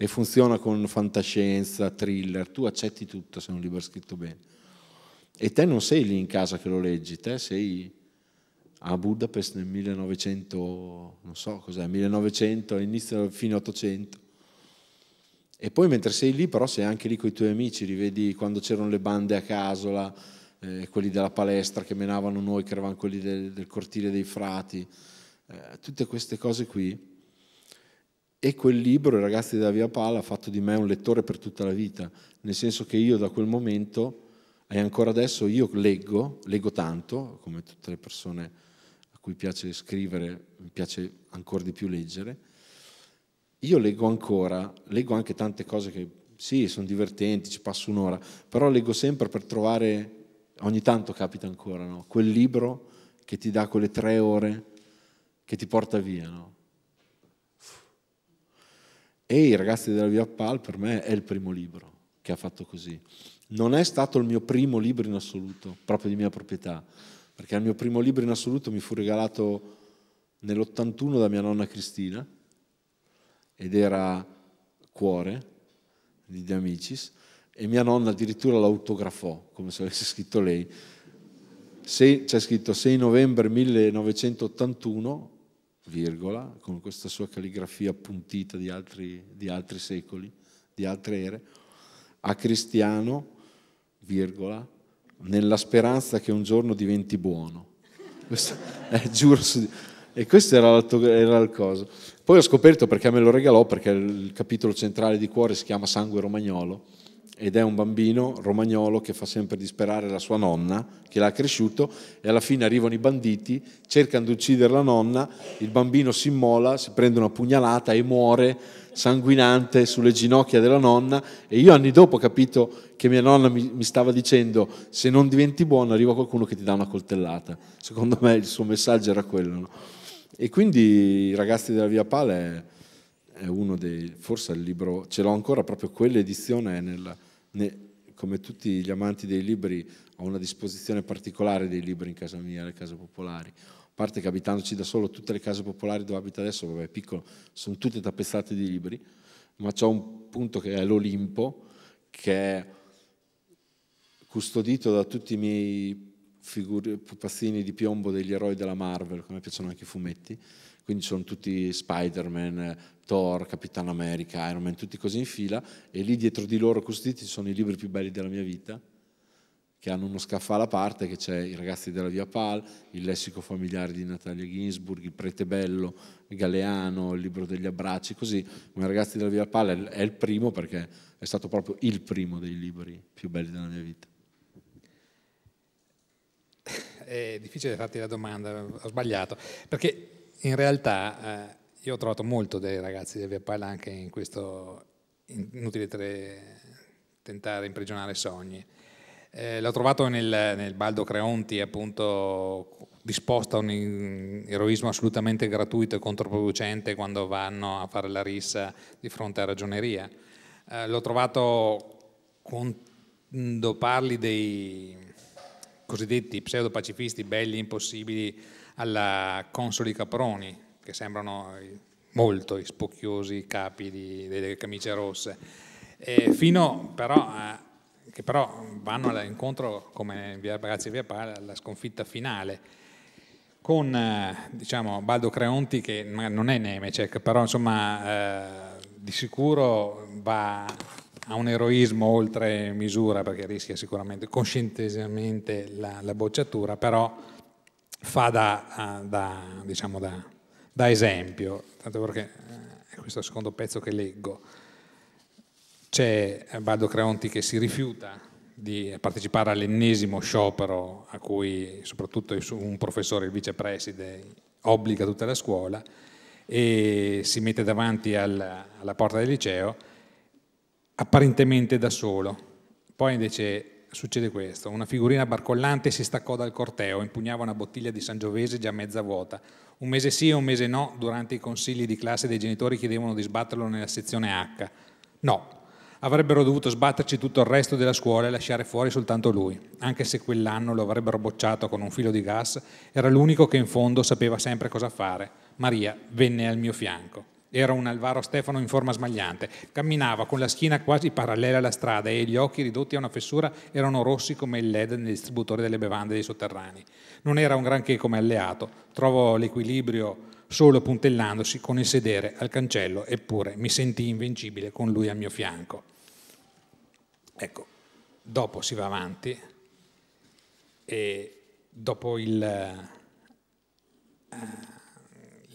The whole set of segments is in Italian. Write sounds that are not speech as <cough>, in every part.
e funziona con fantascienza, thriller, tu accetti tutto se un libro è scritto bene. E te non sei lì in casa che lo leggi, te sei a Budapest nel 1900, non so cos'è, 1900, inizio fine 800. E poi mentre sei lì però sei anche lì con i tuoi amici, rivedi quando c'erano le bande a casola, eh, quelli della palestra che menavano noi, che eravamo quelli del, del cortile dei frati, eh, tutte queste cose qui e quel libro, I ragazzi della Via Pala, ha fatto di me un lettore per tutta la vita, nel senso che io da quel momento, e ancora adesso, io leggo, leggo tanto, come tutte le persone a cui piace scrivere, mi piace ancora di più leggere. Io leggo ancora, leggo anche tante cose che sì, sono divertenti, ci passo un'ora, però leggo sempre per trovare, ogni tanto capita ancora, no? quel libro che ti dà quelle tre ore che ti porta via. No? E I ragazzi della Via Pal per me è il primo libro che ha fatto così. Non è stato il mio primo libro in assoluto, proprio di mia proprietà, perché il mio primo libro in assoluto mi fu regalato nell'81 da mia nonna Cristina ed era Cuore di De Amicis e mia nonna addirittura l'autografò, come se avesse scritto lei. Se, c'è scritto 6 novembre 1981 virgola, con questa sua calligrafia appuntita di altri, di altri secoli, di altre ere, a Cristiano, virgola, nella speranza che un giorno diventi buono. Questo, eh, <laughs> giuro su, e questo era, era, il coso. Poi ho scoperto perché me lo regalò, perché il capitolo centrale di Cuore si chiama Sangue Romagnolo, ed è un bambino romagnolo che fa sempre disperare la sua nonna che l'ha cresciuto e alla fine arrivano i banditi, cercano di uccidere la nonna, il bambino si immola, si prende una pugnalata e muore sanguinante sulle ginocchia della nonna e io anni dopo ho capito che mia nonna mi, mi stava dicendo se non diventi buono arriva qualcuno che ti dà una coltellata, secondo me il suo messaggio era quello. No? E quindi i ragazzi della Via Pale è, uno dei, forse il libro, ce l'ho ancora proprio quell'edizione è nel ne, come tutti gli amanti dei libri, ho una disposizione particolare dei libri in casa mia, le case popolari. A parte che abitandoci da solo, tutte le case popolari dove abito adesso, vabbè, è piccolo, sono tutte tappezzate di libri, ma c'è un punto che è l'Olimpo, che è custodito da tutti i miei figuri, pupazzini di piombo degli eroi della Marvel, come piacciono anche i fumetti, quindi sono tutti Spider-Man, Thor, Capitan America, Iron Man, tutti così in fila, e lì dietro di loro custoditi sono i libri più belli della mia vita, che hanno uno scaffale a parte, che c'è I ragazzi della Via Pal, il lessico familiare di Natalia Ginsburg, il prete bello Galeano, il libro degli abbracci, così. come I ragazzi della Via Pal è il primo perché è stato proprio il primo dei libri più belli della mia vita è difficile farti la domanda, ho sbagliato, perché in realtà eh, io ho trovato molto dei ragazzi di Via Palla anche in questo inutile tre, tentare imprigionare sogni. Eh, l'ho trovato nel, nel, Baldo Creonti, appunto, disposto a un eroismo assolutamente gratuito e controproducente quando vanno a fare la rissa di fronte a ragioneria. Eh, l'ho trovato quando parli dei cosiddetti pseudo-pacifisti belli impossibili alla Consoli Caproni, che sembrano molto i spocchiosi capi di, delle camicie rosse, eh, fino però a, che però vanno all'incontro, come via Brazzi e via Pala, alla sconfitta finale con eh, diciamo, Baldo Creonti che non è Nemecek, però insomma eh, di sicuro va a un eroismo oltre misura perché rischia sicuramente coscientesamente la, la bocciatura, però fa da, eh, da, diciamo da, da esempio, tanto perché eh, è questo secondo pezzo che leggo. C'è Baldo Creonti che si rifiuta di partecipare all'ennesimo sciopero a cui soprattutto un professore, il vicepreside, obbliga tutta la scuola e si mette davanti al, alla porta del liceo apparentemente da solo. Poi invece succede questo, una figurina barcollante si staccò dal corteo, impugnava una bottiglia di Sangiovese già mezza vuota. Un mese sì e un mese no, durante i consigli di classe dei genitori chiedevano di sbatterlo nella sezione H. No, avrebbero dovuto sbatterci tutto il resto della scuola e lasciare fuori soltanto lui, anche se quell'anno lo avrebbero bocciato con un filo di gas, era l'unico che in fondo sapeva sempre cosa fare. Maria venne al mio fianco era un Alvaro Stefano in forma smagliante, camminava con la schiena quasi parallela alla strada e gli occhi ridotti a una fessura erano rossi come il led nel distributore delle bevande dei sotterranei. Non era un granché come alleato, trovò l'equilibrio solo puntellandosi con il sedere al cancello, eppure mi sentì invincibile con lui al mio fianco. Ecco, dopo si va avanti e dopo il... Uh,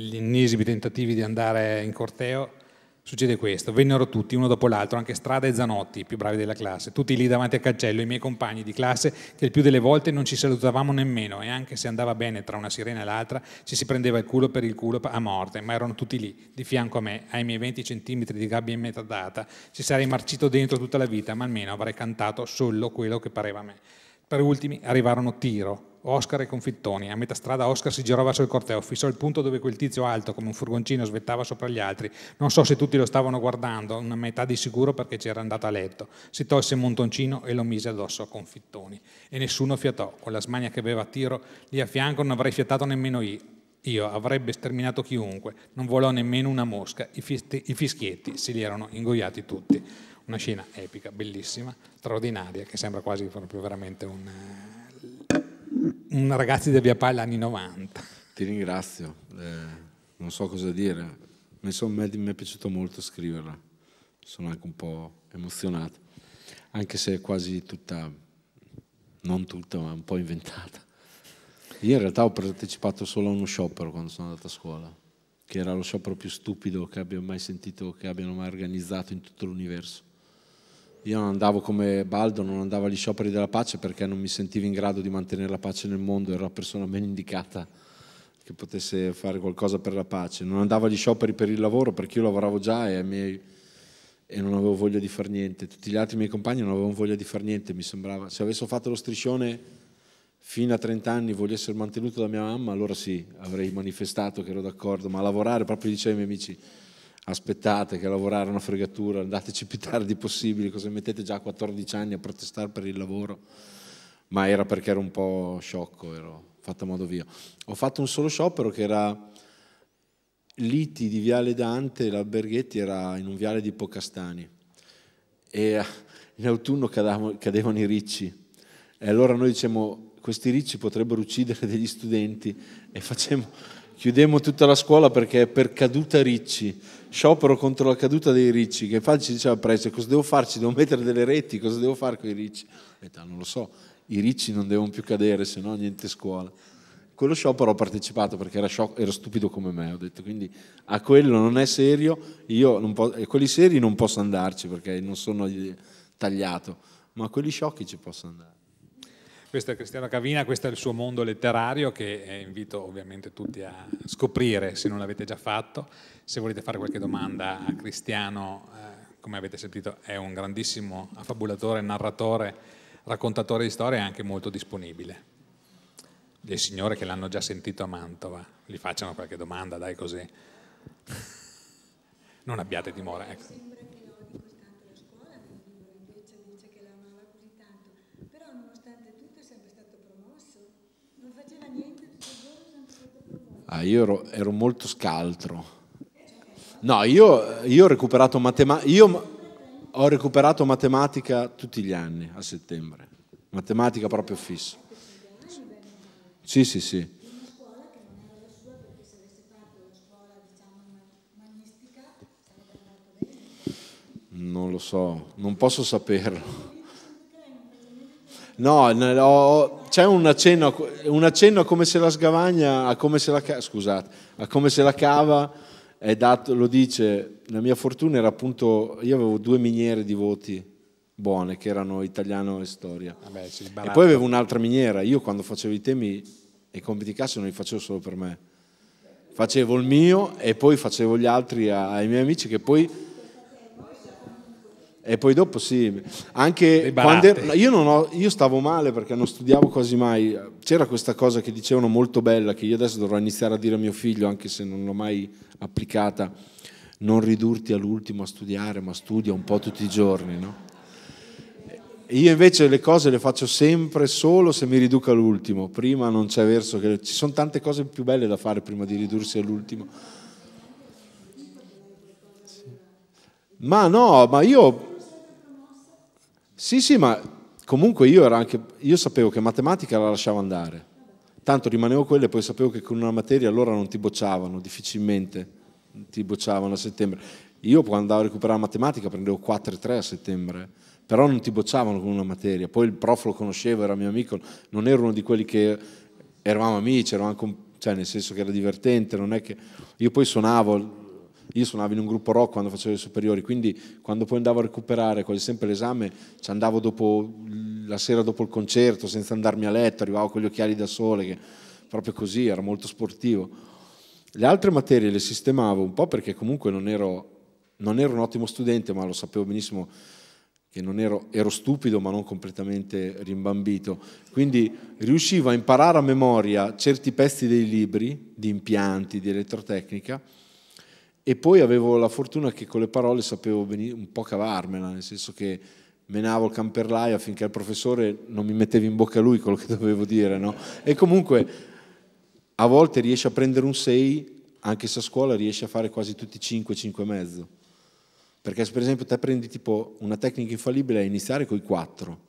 gli ennesimi tentativi di andare in corteo, succede questo, vennero tutti uno dopo l'altro, anche Strada e Zanotti, i più bravi della classe, tutti lì davanti al cancello, i miei compagni di classe che il più delle volte non ci salutavamo nemmeno e anche se andava bene tra una sirena e l'altra ci si prendeva il culo per il culo a morte, ma erano tutti lì, di fianco a me, ai miei 20 centimetri di gabbia in metà data, ci sarei marcito dentro tutta la vita, ma almeno avrei cantato solo quello che pareva a me. Per ultimi arrivarono Tiro, Oscar e Confittoni. A metà strada Oscar si girò verso il corteo, fissò il punto dove quel tizio alto, come un furgoncino, svettava sopra gli altri. Non so se tutti lo stavano guardando, una metà di sicuro perché c'era andato a letto. Si tolse il montoncino e lo mise addosso a Confittoni. E nessuno fiatò. Con la smania che aveva a tiro lì a fianco non avrei fiatato nemmeno io. Io avrebbe sterminato chiunque, non volò nemmeno una mosca, i, fisti, i fischietti si li erano ingoiati tutti. Una scena epica, bellissima, straordinaria, che sembra quasi proprio veramente un, eh, un ragazzo di Via Pai anni 90. Ti ringrazio, eh, non so cosa dire. Mi, mi, è piaciuto molto scriverla, sono anche un po' emozionato, anche se è quasi tutta, non tutta, ma un po' inventata. Io in realtà ho partecipato solo a uno sciopero quando sono andato a scuola, che era lo sciopero più stupido che abbia mai sentito, che abbiano mai organizzato in tutto l'universo io non andavo come Baldo, non andavo agli scioperi della pace perché non mi sentivo in grado di mantenere la pace nel mondo, ero la persona meno indicata che potesse fare qualcosa per la pace. Non andavo agli scioperi per il lavoro perché io lavoravo già e, miei, e non avevo voglia di fare niente. Tutti gli altri miei compagni non avevano voglia di fare niente, mi sembrava. Se avessi fatto lo striscione fino a 30 anni voglio essere mantenuto da mia mamma, allora sì, avrei manifestato che ero d'accordo, ma lavorare proprio dicevo ai miei amici aspettate che lavorare è una fregatura, andateci più tardi possibile, cosa mettete già a 14 anni a protestare per il lavoro, ma era perché ero un po' sciocco, ero fatto a modo via. Ho fatto un solo sciopero che era Liti di Viale Dante, l'alberghetti era in un viale di Pocastani e eh, in autunno cadavano, cadevano i ricci e allora noi dicevamo questi ricci potrebbero uccidere degli studenti e facevamo Chiudemmo tutta la scuola perché è per caduta ricci, sciopero contro la caduta dei ricci, che infatti ci diceva presto, cosa devo farci? Devo mettere delle reti, cosa devo fare con i ricci? E Età, non lo so, i ricci non devono più cadere, se no niente scuola. Quello sciopero ho partecipato perché era, sciop- era stupido come me, ho detto, quindi a quello non è serio, io non po- e quelli seri non posso andarci perché non sono tagliato, ma a quelli sciocchi ci posso andare. Questo è Cristiano Cavina, questo è il suo mondo letterario che eh, invito ovviamente tutti a scoprire se non l'avete già fatto. Se volete fare qualche domanda a Cristiano, eh, come avete sentito è un grandissimo affabulatore, narratore, raccontatore di storie e anche molto disponibile. Le signore che l'hanno già sentito a Mantova, gli facciano qualche domanda, dai così. <laughs> Non abbiate timore. Ecco. Ah, io ero, ero, molto scaltro. No, io, io, ho, recuperato matema- io ho recuperato matematica tutti gli anni a settembre, matematica proprio fissa. Sì, sì, sì. Non lo so, non posso saperlo. No, ho, c'è un accenno, un accenno, a come se la sgavagna, a come se la, scusate, a come se la cava, è dato, lo dice, la mia fortuna era appunto, io avevo due miniere di voti buone, che erano italiano e storia. Vabbè, ah e poi avevo un'altra miniera, io quando facevo i temi e i compiti cassa non li facevo solo per me, facevo il mio e poi facevo gli altri ai miei amici che poi e poi dopo sì, anche quando io, ho, io, stavo male perché non studiavo quasi mai, c'era questa cosa che dicevano molto bella che io adesso dovrò iniziare a dire a mio figlio anche se non l'ho mai applicata, non ridurti all'ultimo a studiare ma studia un po' tutti i giorni. No? Io invece le cose le faccio sempre solo se mi riduco all'ultimo, prima non c'è verso che ci sono tante cose più belle da fare prima di ridursi all'ultimo. Ma no, ma io sì, sì, ma comunque io, era anche, io sapevo che matematica la lasciavo andare. Tanto rimanevo quella e poi sapevo che con una materia allora non ti bocciavano, difficilmente ti bocciavano a settembre. Io quando andavo a recuperare matematica prendevo 4 e 3 a settembre, però non ti bocciavano con una materia. Poi il prof lo conoscevo, era mio amico, non ero uno di quelli che eravamo amici, eravamo, cioè nel senso che era divertente, non è che... Io poi suonavo, io suonavo in un gruppo rock quando facevo le superiori, quindi quando poi andavo a recuperare quasi sempre l'esame, ci andavo dopo, la sera dopo il concerto, senza andarmi a letto, arrivavo con gli occhiali da sole, che, proprio così, era molto sportivo. Le altre materie le sistemavo un po' perché comunque non ero, non ero un ottimo studente, ma lo sapevo benissimo che non ero, ero, stupido ma non completamente rimbambito, quindi riuscivo a imparare a memoria certi pezzi dei libri, di impianti, di elettrotecnica, e poi avevo la fortuna che con le parole sapevo un po' cavarmela, nel senso che menavo il camperlaio affinché il professore non mi metteva in bocca lui quello che <laughs> dovevo dire. No? E comunque a volte riesce a prendere un 6, anche se a scuola riesce a fare quasi tutti 5, 5 e mezzo. Perché se per esempio te prendi tipo una tecnica infallibile è iniziare con i 4,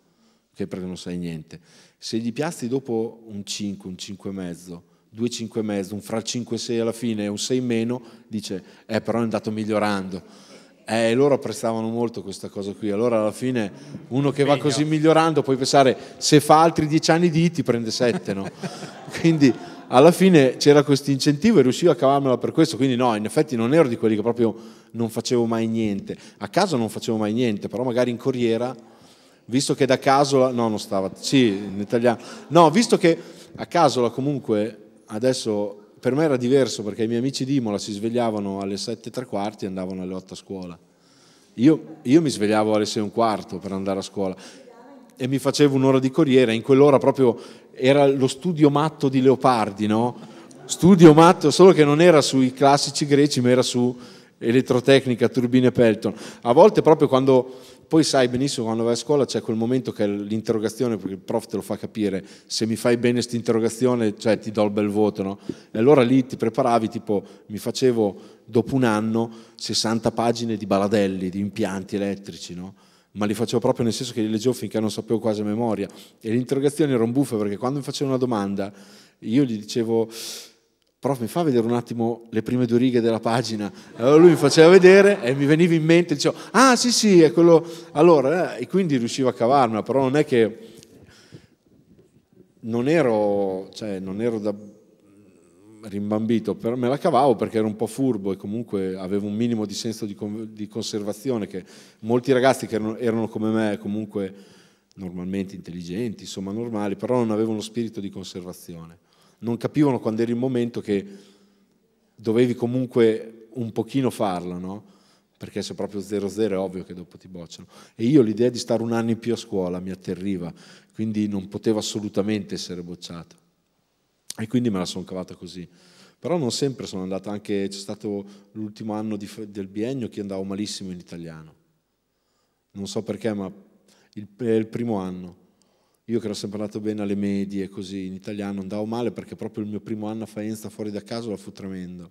che è perché non sai niente. Se gli piazzi dopo un 5, un 5 e mezzo, due cinque e mezzo, un fra il 5 e 6 alla fine e un 6 meno, dice eh però è andato migliorando. Eh, e eh, loro apprezzavano molto questa cosa qui. Allora alla fine uno che va così migliorando puoi pensare se fa altri 10 anni di IT prende 7, no? <laughs> Quindi alla fine c'era questo incentivo e riuscivo a cavarmela per questo, quindi no, in effetti non ero di quelli che proprio non facevo mai niente. A caso non facevo mai niente, però magari in corriera, visto che da casola... no, non stava, sì, in italiano, no, visto che a casola comunque adesso per me era diverso perché i miei amici di Imola si svegliavano alle 7 e tre quarti e andavano alle 8 a scuola. Io, io mi svegliavo alle 6 e un quarto per andare a scuola e mi facevo un'ora di corriere, in quell'ora proprio era lo studio matto di Leopardi, no? Studio matto, solo che non era sui classici greci, ma era su elettrotecnica, turbine Pelton. A volte proprio quando, poi sai benissimo quando vai a scuola c'è quel momento che l'interrogazione, perché il prof te lo fa capire, se mi fai bene questa interrogazione, cioè ti do il bel voto, no? E allora lì ti preparavi, tipo mi facevo dopo un anno 60 pagine di baladelli, di impianti elettrici, no? ma li facevo proprio nel senso che li leggevo finché non sapevo quasi a memoria. E l'interrogazione era un buffo perché quando mi facevano una domanda io gli dicevo prof mi fa vedere un attimo le prime due righe della pagina, allora lui mi faceva vedere e mi veniva in mente, dicevo, ah sì sì, è quello, allora, eh, e quindi riuscivo a cavarmela, però non è che non ero, cioè, non ero da rimbambito, però me la cavavo perché ero un po' furbo e comunque avevo un minimo di senso di, con, di conservazione che molti ragazzi che erano, erano come me comunque normalmente intelligenti, insomma normali, però non avevano lo spirito di conservazione non capivano quando era il momento che dovevi comunque un pochino farlo, no? perché se proprio 0-0 è ovvio che dopo ti bocciano. E io l'idea di stare un anno in più a scuola mi atterriva, quindi non potevo assolutamente essere bocciato. E quindi me la sono cavata così. Però non sempre sono andato, anche c'è stato l'ultimo anno di, del biennio che andavo malissimo in italiano. Non so perché, ma il, il primo anno io che ero sempre andato bene alle medie, così in italiano andavo male perché proprio il mio primo anno a Faenza fuori da casa la fu tremendo.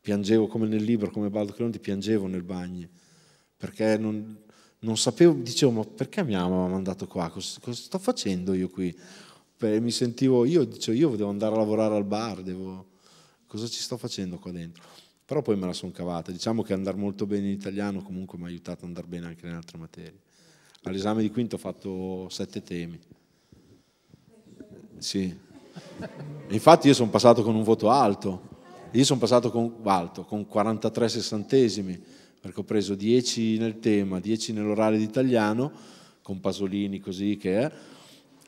Piangevo come nel libro, come Baldo Cleonti, piangevo nel bagno perché non, non, sapevo, dicevo ma perché mi hanno mandato qua? Cosa, cosa, sto facendo io qui? E mi sentivo, io dicevo io devo andare a lavorare al bar, devo, cosa ci sto facendo qua dentro? Però poi me la sono cavata, diciamo che andare molto bene in italiano comunque mi ha aiutato ad andare bene anche nelle altre materie. All'esame di quinto ho fatto sette temi. Sì. Infatti io sono passato con un voto alto. Io sono passato con, alto, con 43 sessantesimi, perché ho preso 10 nel tema, 10 nell'orale di italiano, con Pasolini così che è,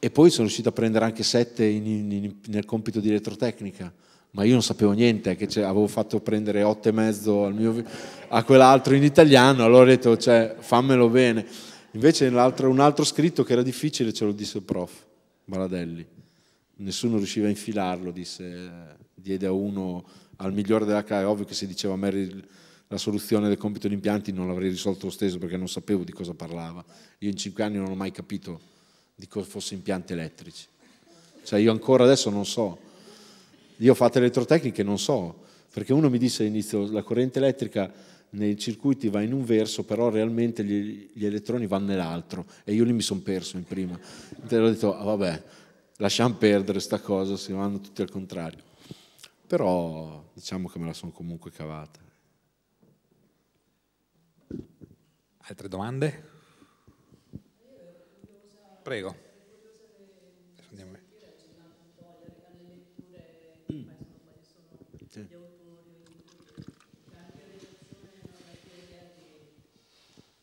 e poi sono riuscito a prendere anche 7 in, in, nel compito di elettrotecnica, ma io non sapevo niente, che avevo fatto prendere 8 e mezzo mio, a quell'altro in italiano, allora ho detto cioè, fammelo bene. Invece un altro scritto che era difficile ce lo disse il prof, Baladelli nessuno riusciva a infilarlo, disse, diede a uno al migliore della classe, ovvio che se diceva Mary la soluzione del compito di impianti non l'avrei risolto lo stesso perché non sapevo di cosa parlava, io in cinque anni non ho mai capito di cosa fosse impianti elettrici, cioè io ancora adesso non so, io ho fatto elettrotecniche e non so, perché uno mi disse all'inizio la corrente elettrica nei circuiti va in un verso, però realmente gli, gli elettroni vanno nell'altro e io lì mi sono perso in prima. E ho detto, ah, vabbè, lasciamo perdere sta cosa, si vanno tutti al contrario. Però diciamo che me la sono comunque cavata. Altre domande? Prego. Andiamo.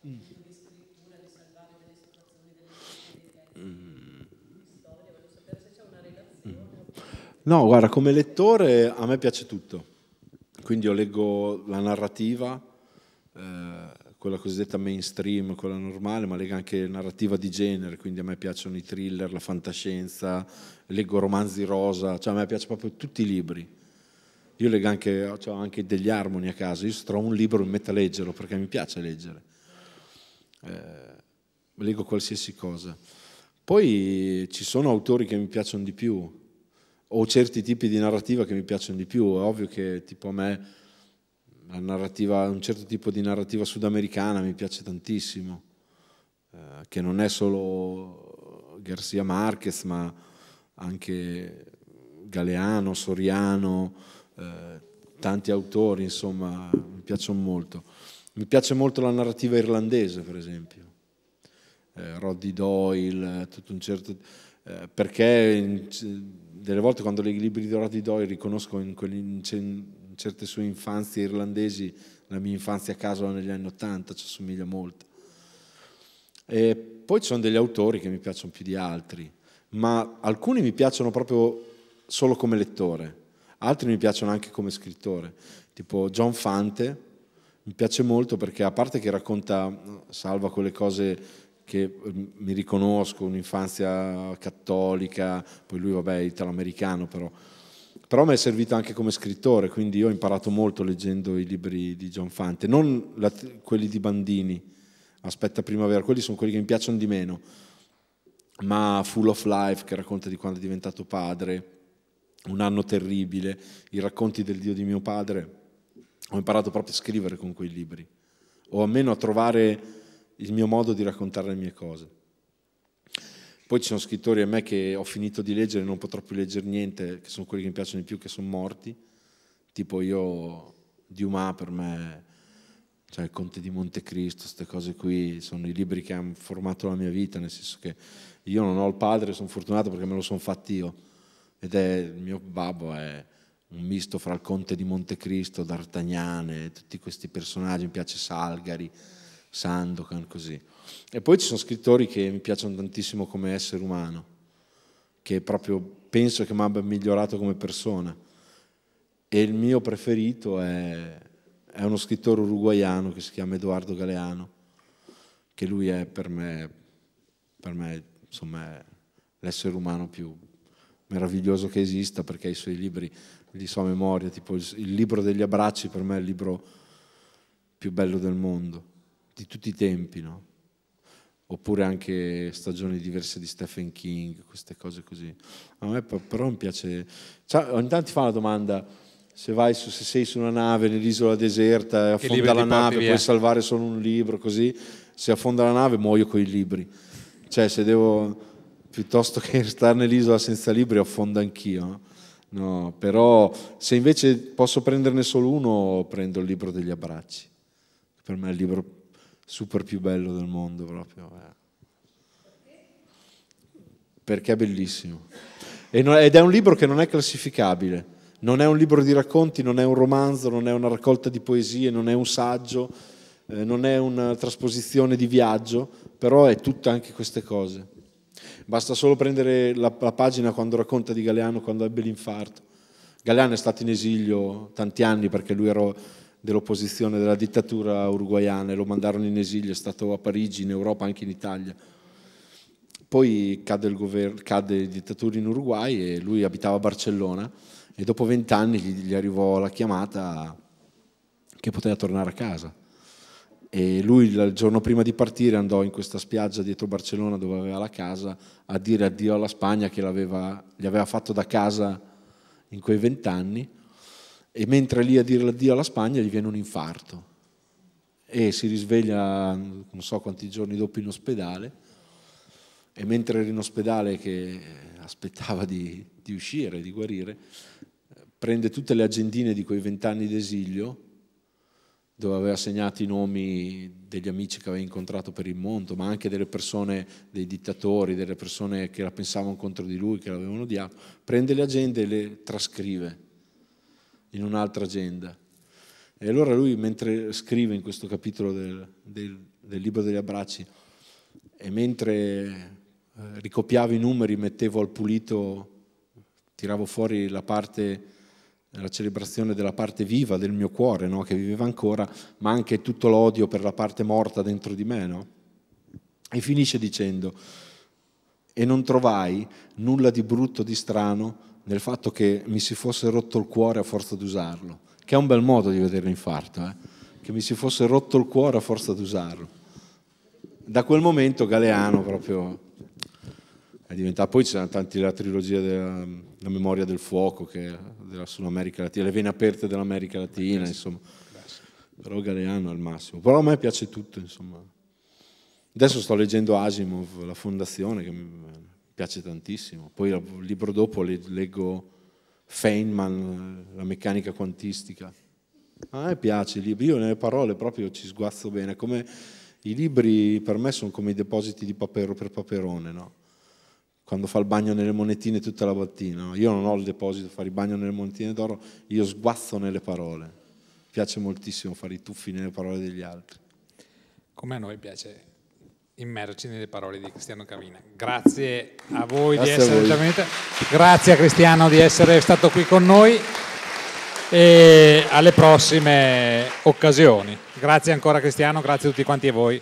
Mm. No, guarda, come lettore a me piace tutto, quindi io leggo la narrativa, eh, quella cosiddetta mainstream, quella normale, ma leggo anche narrativa di genere, quindi a me piacciono i thriller, la fantascienza, leggo romanzi rosa, cioè a me piacciono proprio tutti i libri. Io leggo anche, cioè anche degli armoni a casa, io trovo un libro e mi metto a leggerlo perché mi piace leggere. Eh, leggo qualsiasi cosa. Poi ci sono autori che mi piacciono di più, o certi tipi di narrativa che mi piacciono di più. È ovvio che tipo a me un certo tipo di narrativa sudamericana mi piace tantissimo, eh, che non è solo Garcia Marquez, ma anche Galeano, Soriano, eh, tanti autori, insomma, mi piacciono molto. Mi piace molto la narrativa irlandese, per esempio. Eh, Roddy Doyle, eh, tutto un certo... Eh, perché in, delle volte quando leggo i libri di Dorothy Doyle riconosco in, quelli, in, certe sue infanzie irlandesi la mia infanzia a casa negli anni Ottanta, ci assomiglia molto. E poi ci sono degli autori che mi piacciono più di altri, ma alcuni mi piacciono proprio solo come lettore, altri mi piacciono anche come scrittore, tipo John Fante, mi piace molto perché a parte che racconta, salva quelle cose che ehm, mi riconosco, un'infanzia cattolica, poi lui vabbè è italoamericano però, però mi è servito anche come scrittore, quindi ho imparato molto leggendo i libri di John Fante, non la, quelli di Bandini, Aspetta Primavera, quelli sono quelli che mi piacciono di meno, ma Full of Life che racconta di quando è diventato padre, Un anno terribile, i racconti del Dio di mio padre, ho imparato proprio a scrivere con quei libri, o almeno a trovare il mio modo di raccontare le mie cose. Poi ci sono scrittori a me che ho finito di leggere e non potrò più leggere niente, che sono quelli che mi piacciono di più, che sono morti. Tipo io, Dumas per me, cioè il Conte di Montecristo, queste cose qui, sono i libri che hanno formato la mia vita, nel senso che io non ho il padre, sono fortunato perché me lo sono fatto io. Ed è, il mio babbo è un misto fra il Conte di Montecristo, D'Artagnan, tutti questi personaggi, mi piace Salgari, Sandokan, così. E poi ci sono scrittori che mi piacciono tantissimo come essere umano, che proprio penso che mi abbia migliorato come persona. E il mio preferito è, è uno scrittore uruguaiano che si chiama Edoardo Galeano, che lui è per me, per me insomma, l'essere umano più meraviglioso che esista, perché i suoi libri li so a memoria, tipo il libro degli abbracci per me è il libro più bello del mondo di tutti i tempi, no? oppure anche stagioni diverse di Stephen King, queste cose così. A me però mi piace... Cioè, ogni tanto ti fa la domanda, se, vai su, se sei su una nave nell'isola deserta e affonda la nave, puoi salvare solo un libro, così se affonda la nave muoio con i libri. Cioè, se devo piuttosto che stare nell'isola senza libri, affondo anch'io. No, però se invece posso prenderne solo uno, prendo il libro degli abbracci. Per me è il libro super più bello del mondo proprio. Eh. Perché è bellissimo. ed è un libro che non è classificabile. Non è un libro di racconti, non è un romanzo, non è una raccolta di poesie, non è un saggio, eh, non è una trasposizione di viaggio, però è tutta anche queste cose. Basta solo prendere la, la pagina quando racconta di Galeano quando ebbe l'infarto. Galeano è stato in esilio tanti anni perché lui era dell'opposizione della dittatura uruguayana e lo mandarono in esilio, è stato a Parigi, in Europa, anche in Italia. Poi cadde, il cadde la dittatura in Uruguay e lui abitava a Barcellona e dopo vent'anni gli, gli arrivò la chiamata che poteva tornare a casa. E lui il giorno prima di partire andò in questa spiaggia dietro Barcellona dove aveva la casa a dire addio alla Spagna che gli aveva fatto da casa in quei vent'anni e mentre è lì a dire l'addio alla Spagna gli viene un infarto e si risveglia non so quanti giorni dopo in ospedale e mentre era in ospedale che eh, aspettava di, di uscire, di guarire, prende tutte le agendine di quei vent'anni d'esilio dove aveva segnato i nomi degli amici che aveva incontrato per il mondo, ma anche delle persone, dei dittatori, delle persone che la pensavano contro di lui, che l'avevano odiato, prende le agende e le trascrive in un'altra agenda. E allora lui, mentre scrive in questo capitolo del, del, del libro degli abbracci, e mentre eh, ricopiavo i numeri, mettevo al pulito, tiravo fuori la parte la celebrazione della parte viva del mio cuore, no? che viveva ancora, ma anche tutto l'odio per la parte morta dentro di me. No? E finisce dicendo, e non trovai nulla di brutto, di strano, del fatto che mi si fosse rotto il cuore a forza di usarlo, che è un bel modo di vedere l'infarto, eh? che mi si fosse rotto il cuore a forza di usarlo. Da quel momento Galeano proprio è diventato, poi c'erano tanti la trilogia della mm, la memoria del fuoco che, della, sull'America Latina, le vene aperte dell'America Latina, insomma. Però Galeano al massimo. Però a me piace tutto, insomma. Adesso sto leggendo Asimov, la fondazione, che mi, piace tantissimo. Poi il libro dopo leggo Feynman, la meccanica quantistica. A me piace il libro, io nelle parole proprio ci sguazzo bene, come i libri per me sono come i depositi di papero per paperone, no? quando fa il bagno nelle monetine tutta la mattina. Io non ho il deposito di fare il bagno nelle monetine d'oro, io sguazzo nelle parole. piace moltissimo fare i tuffi nelle parole degli altri. Come a noi piace immergerci nelle parole di Cristiano Cavina. Grazie a voi, grazie di essere, a voi. grazie a Cristiano di essere stato qui con noi e alle prossime occasioni. Grazie ancora Cristiano, grazie a tutti quanti e voi.